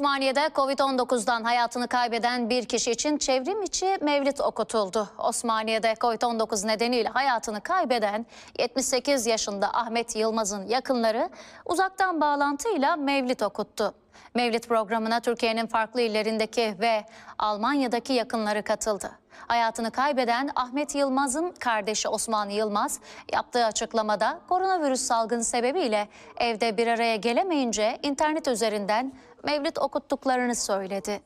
Osmaniye'de Covid-19'dan hayatını kaybeden bir kişi için çevrim içi mevlit okutuldu. Osmaniye'de Covid-19 nedeniyle hayatını kaybeden 78 yaşında Ahmet Yılmaz'ın yakınları uzaktan bağlantıyla mevlit okuttu. Mevlit programına Türkiye'nin farklı illerindeki ve Almanya'daki yakınları katıldı. Hayatını kaybeden Ahmet Yılmaz'ın kardeşi Osman Yılmaz yaptığı açıklamada koronavirüs salgını sebebiyle evde bir araya gelemeyince internet üzerinden mevlid okuttuklarını söyledi.